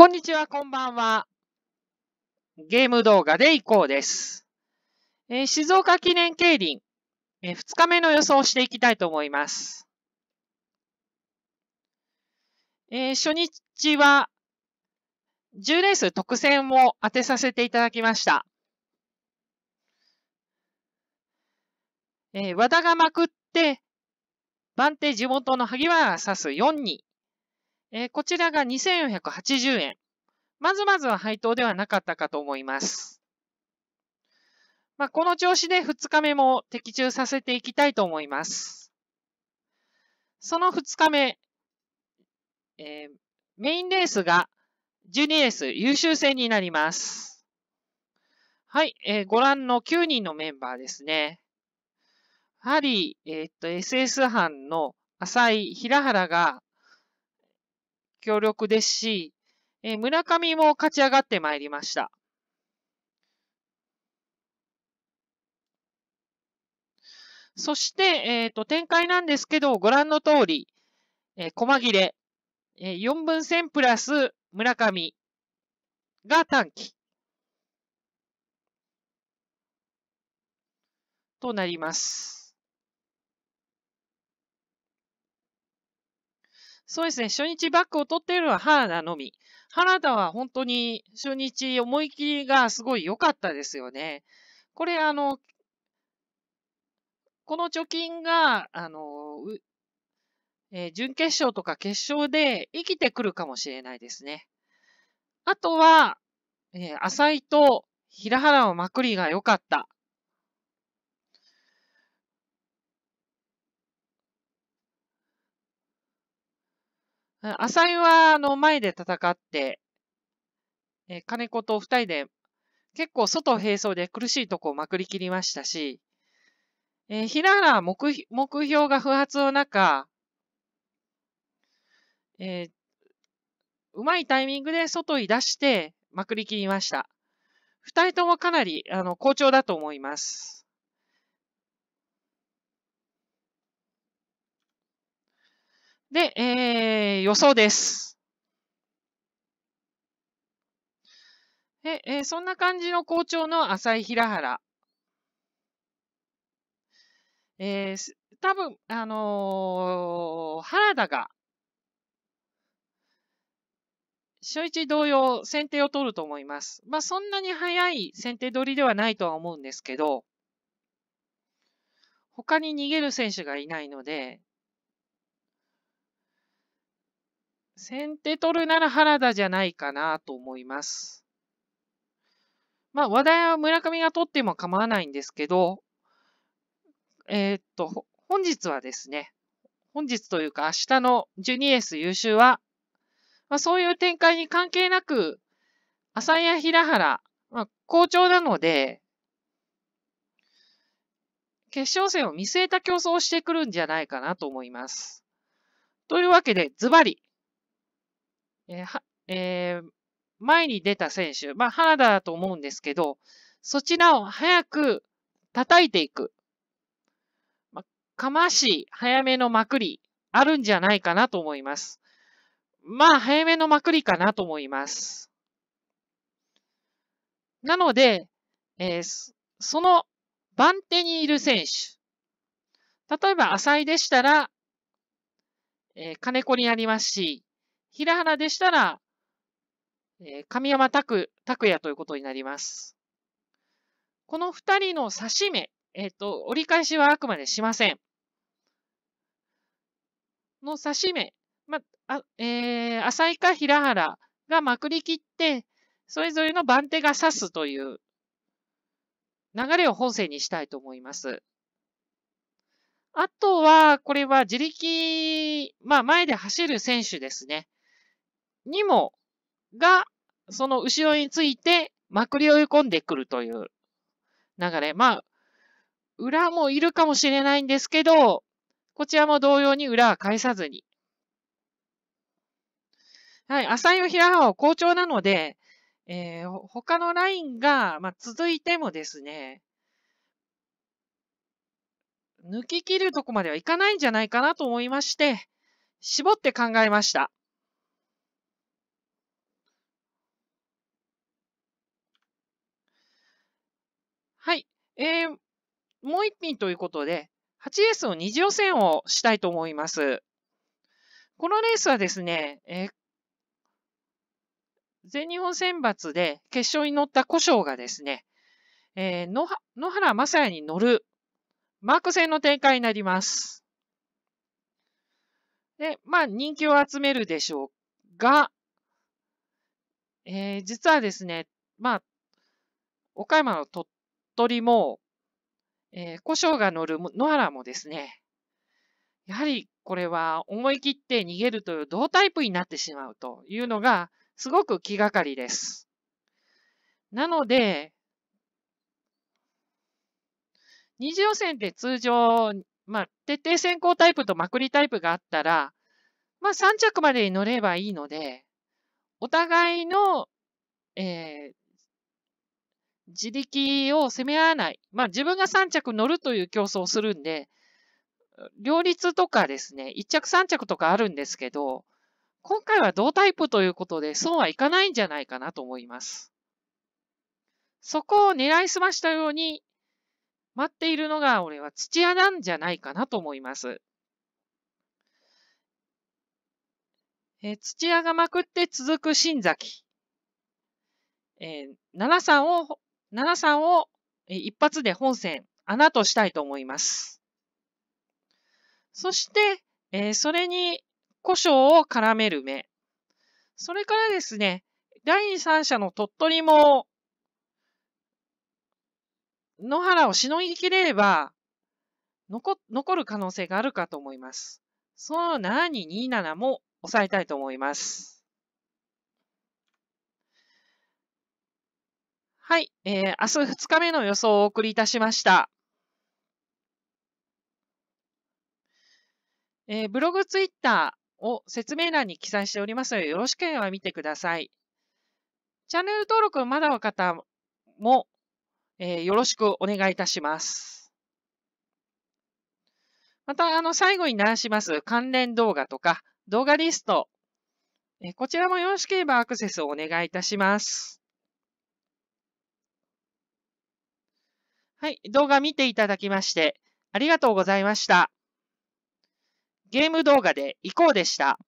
こんにちは、こんばんは。ゲーム動画でいこうです。えー、静岡記念競輪、えー、2日目の予想をしていきたいと思います。えー、初日は、10レース特選を当てさせていただきました。えー、和田がまくって、番手地元の萩原がす4にえこちらが2480円。まずまずは配当ではなかったかと思います。まあ、この調子で2日目も的中させていきたいと思います。その2日目、えー、メインレースがジュニエース優秀戦になります。はい、えー、ご覧の9人のメンバーですね。やはり、えー、っと、SS 班の浅井、平原が強力ですし、えー、村上も勝ち上がってまいりました。そして、えっ、ー、と、展開なんですけど、ご覧の通り、えー、細切れ、えー、4分線プラス村上が短期となります。そうですね、初日バックを取っているのは原田のみ。原田は本当に初日思い切りがすごい良かったですよね。これ、あの、この貯金が、あの、えー、準決勝とか決勝で生きてくるかもしれないですね。あとは、えー、浅井と平原のまくりが良かった。アサインは、あの、前で戦って、え金子と二人で、結構外並走で苦しいとこをまくりきりましたし、えー、平原は目目標が不発の中、えー、うまいタイミングで外に出してまくりきりました。二人ともかなり、あの、好調だと思います。で、えー、予想です。ええー、そんな感じの好調の浅井平原。えー、多分あのー、原田が、初一同様、先手を取ると思います。まあ、そんなに早い先手取りではないとは思うんですけど、他に逃げる選手がいないので、先手取るなら原田じゃないかなと思います。まあ、話題は村上が取っても構わないんですけど、えー、っと、本日はですね、本日というか明日のジュニエス優秀は、まあ、そういう展開に関係なく、浅や平原、まあ、好調なので、決勝戦を見据えた競争をしてくるんじゃないかなと思います。というわけで、ズバリ、えー、は、えー、前に出た選手、まあ、原田だと思うんですけど、そちらを早く叩いていく。まあ、かまし、早めのまくり、あるんじゃないかなと思います。まあ、早めのまくりかなと思います。なので、えー、その番手にいる選手。例えば、浅井でしたら、えー、金子になりますし、平原でしたら、えー、神山拓也ということになります。この二人の指し目、えっ、ー、と、折り返しはあくまでしません。の指し目、まあえー、浅井か平原がまくりきって、それぞれの番手が指すという流れを本線にしたいと思います。あとは、これは自力、まあ前で走る選手ですね。にも、が、その後ろについて、まくり追い込んでくるという流れ。まあ、裏もいるかもしれないんですけど、こちらも同様に裏は返さずに。はい、浅井平原は好調なので、えー、他のラインが、まあ、続いてもですね、抜き切るとこまではいかないんじゃないかなと思いまして、絞って考えました。えー、もう一品ということで、8S の二次予選をしたいと思います。このレースはですね、えー、全日本選抜で決勝に乗った古障がですね、えー、野原正也に乗るマーク戦の展開になります。で、まあ人気を集めるでしょうが、えー、実はですね、まあ、岡山の鳥鳥も、えー、胡椒が乗る野原もですね、やはりこれは思い切って逃げるという同タイプになってしまうというのがすごく気がかりです。なので、二次予選って通常、まあ、徹底先行タイプとまくりタイプがあったら、まあ、3着までに乗ればいいので、お互いの、えー、自力を攻め合わない。まあ自分が3着乗るという競争をするんで、両立とかですね、1着3着とかあるんですけど、今回は同タイプということで損はいかないんじゃないかなと思います。そこを狙いすましたように待っているのが俺は土屋なんじゃないかなと思います。え土屋がまくって続く新崎。えー、奈さんを7んを一発で本線穴としたいと思います。そして、えー、それに胡椒を絡める目。それからですね、第三者の鳥取も、野原をしのぎきれれば、残、残る可能性があるかと思います。その7 2、27も抑えたいと思います。はい、えー、明日2日目の予想をお送りいたしました。えー、ブログ、ツイッターを説明欄に記載しておりますので、よろしければ見てください。チャンネル登録まだの方も、えー、よろしくお願いいたします。また、あの、最後に鳴らします関連動画とか動画リスト、えー、こちらもよろしければアクセスをお願いいたします。はい、動画見ていただきまして、ありがとうございました。ゲーム動画でいこうでした。